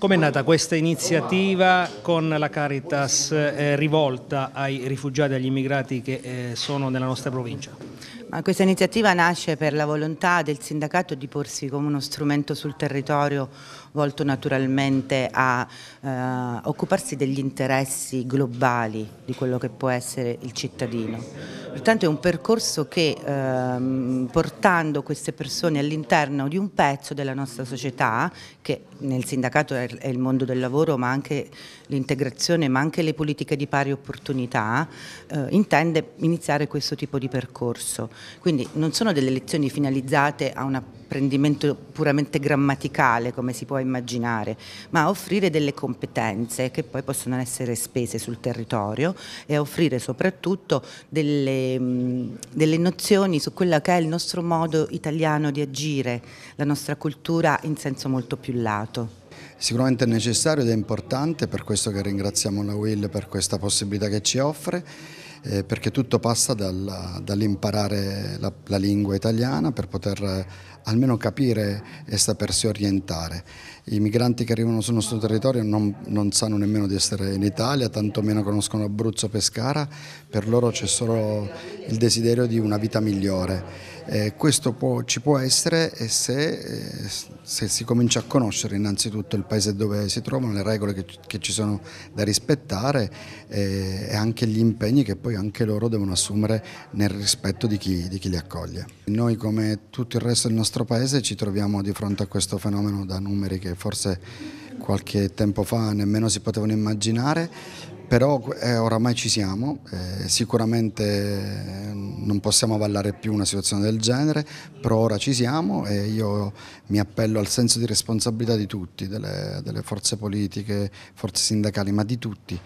Com'è nata questa iniziativa con la Caritas eh, rivolta ai rifugiati e agli immigrati che eh, sono nella nostra provincia? Ma questa iniziativa nasce per la volontà del sindacato di porsi come uno strumento sul territorio volto naturalmente a eh, occuparsi degli interessi globali di quello che può essere il cittadino. Pertanto è un percorso che ehm, portando queste persone all'interno di un pezzo della nostra società, che nel sindacato è il mondo del lavoro ma anche l'integrazione ma anche le politiche di pari opportunità, eh, intende iniziare questo tipo di percorso. Quindi non sono delle lezioni finalizzate a un apprendimento puramente grammaticale come si può immaginare, ma a offrire delle competenze che poi possono essere spese sul territorio e a offrire soprattutto delle Mm, delle, nozioni su quello che è il nostro modo italiano di agire, la nostra cultura in senso molto più lato. Sicuramente è necessario ed è importante, per questo che ringraziamo la Will per questa possibilità che ci offre eh, perché tutto passa dal, dall'imparare la, la, lingua italiana per poter eh, almeno capire e sapersi orientare. I migranti che arrivano sul nostro territorio non, non sanno nemmeno di essere in Italia, tantomeno conoscono Abruzzo Pescara, per loro c'è solo il desiderio di una vita migliore. Eh, questo può, ci può essere se, eh, se, si comincia a conoscere innanzitutto il paese dove si trovano, le regole che, che ci sono da rispettare eh, e anche gli impegni che poi poi anche loro devono assumere nel rispetto di chi, di chi li accoglie. Noi come tutto il resto del nostro paese ci troviamo di fronte a questo fenomeno da numeri che forse qualche tempo fa nemmeno si potevano immaginare, però eh, oramai ci siamo, eh, sicuramente eh, non possiamo avallare più una situazione del genere, però ora ci siamo e io mi appello al senso di responsabilità di tutti, delle, delle forze politiche, forze sindacali, ma di tutti.